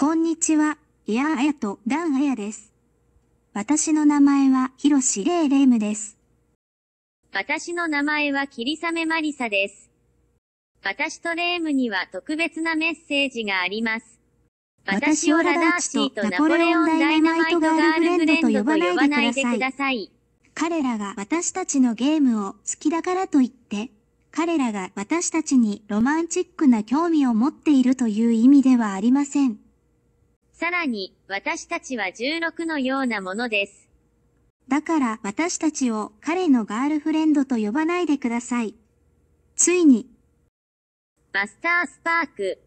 こんにちは、いやあやとダンアヤです。私の名前はひろしれいレいムです。私の名前はキリサメマリサです。私とレームには特別なメッセージがあります。私をラダーシーとナポレオンダイナマイトガールフレンドと呼ばないでください。彼らが私たちのゲームを好きだからと言って、彼らが私たちにロマンチックな興味を持っているという意味ではありません。さらに、私たちは16のようなものです。だから私たちを彼のガールフレンドと呼ばないでください。ついに、バスタースパーク、